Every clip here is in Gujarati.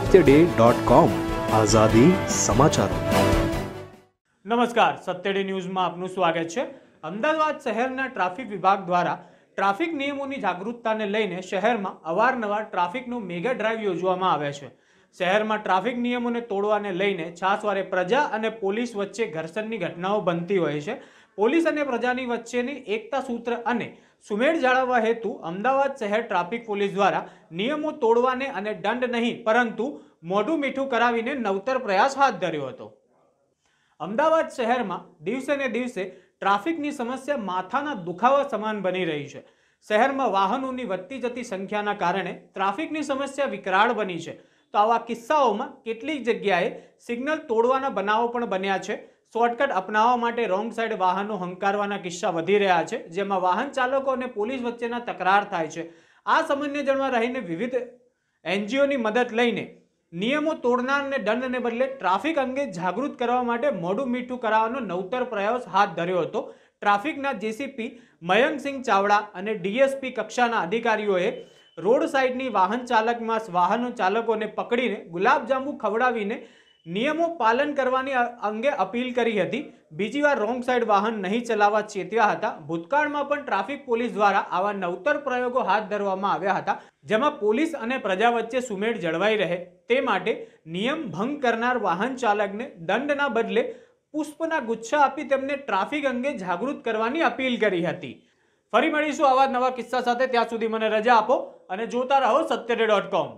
સત્ય ડે ડોટ કોમ આઝાદી સમાચાર નમસ્કાર સત્ય ડે ન્યૂઝમાં આપનું સ્વાગત છે અમદાવાદ શહેરના ટ્રાફિક વિભાગ દ્વારા ટ્રાફિક નિયમોની જાગૃતતાને લઈને શહેરમાં અવારનવાર ટ્રાફિકનું મેગા ડ્રાઈવ યોજવામાં આવે છે શહેરમાં ટ્રાફિક નિયમોને તોડવાને લઈને છાસવારે પ્રજા અને પોલીસ વચ્ચે ઘર્ષણની ઘટનાઓ બનતી હોય છે પોલીસ અને પ્રજાની વચ્ચેની એકતા સૂત્ર અને સુમેળ જાળવવા હેતુ અમદાવાદ શહેર ટ્રાફિક પોલીસ દ્વારા નિયમો તોડવાને અને દંડ નહીં પરંતુ મોઢું મીઠું કરાવીને નવતર પ્રયાસ હાથ ધર્યો હતો અમદાવાદ શહેરમાં દિવસે ને દિવસે ટ્રાફિકની સમસ્યા માથાના દુખાવા સમાન બની રહી છે શહેરમાં વાહનોની વધતી જતી સંખ્યાના કારણે ટ્રાફિકની સમસ્યા વિકરાળ બની છે તો આવા કિસ્સાઓમાં કેટલીક જગ્યાએ સિગ્નલ તોડવાના બનાવો પણ બન્યા છે શોર્ટકટ અપનાવવા માટે રોંગ સાઈડ વાહનો હંકારવાના કિસ્સા વધી રહ્યા છે જેમાં વાહન ચાલકો અને પોલીસ વચ્ચેના તકરાર થાય છે આ સમન્વયજળમાં રહીને વિવિધ એનજીઓની મદદ લઈને નિયમો તોડનારને દંડને બદલે ટ્રાફિક અંગે જાગૃત કરવા માટે મોડું મીઠું કરાવવાનો નવતર પ્રયાસ હાથ ધર્યો હતો ટ્રાફિકના જેસીપી મયંકસિંહ ચાવડા અને ડીએસપી કક્ષાના અધિકારીઓએ રોડ સાઈડની વાહન ચાલકમાં વાહનો ચાલકોને પકડીને ગુલાબજાંબુ ખવડાવીને નિયમો પાલન કરવાની અંગે અપીલ કરી હતી બીજી વાર રોંગ સાઈડ વાહન નહીં ચલાવવા ચેત્યા હતા ભૂતકાળમાં પણ ટ્રાફિક પોલીસ દ્વારા આવા નવતર પ્રયોગો હાથ ધરવામાં આવ્યા હતા જેમાં પોલીસ અને પ્રજા વચ્ચે સુમેળ જળવાઈ રહે તે માટે નિયમ ભંગ કરનાર વાહન ચાલકને દંડના બદલે પુષ્પના ગુચ્છા આપી તેમને ટ્રાફિક અંગે જાગૃત કરવાની અપીલ કરી હતી ફરી મળીશું આવા નવા કિસ્સા સાથે ત્યાં સુધી મને રજા આપો અને જોતા રહો સત્યડે ડોટ કોમ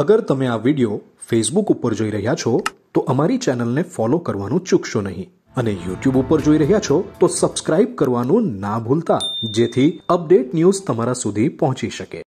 અગર તમે આ વિડિયો ફેસબુક ઉપર જોઈ રહ્યા છો તો અમારી ચેનલને ફોલો કરવાનું ચૂકશો નહીં અને યુટ્યુબ ઉપર જોઈ રહ્યા છો તો સબસ્ક્રાઇબ કરવાનું ના ભૂલતા જેથી અપડેટ ન્યૂઝ તમારા સુધી પહોંચી શકે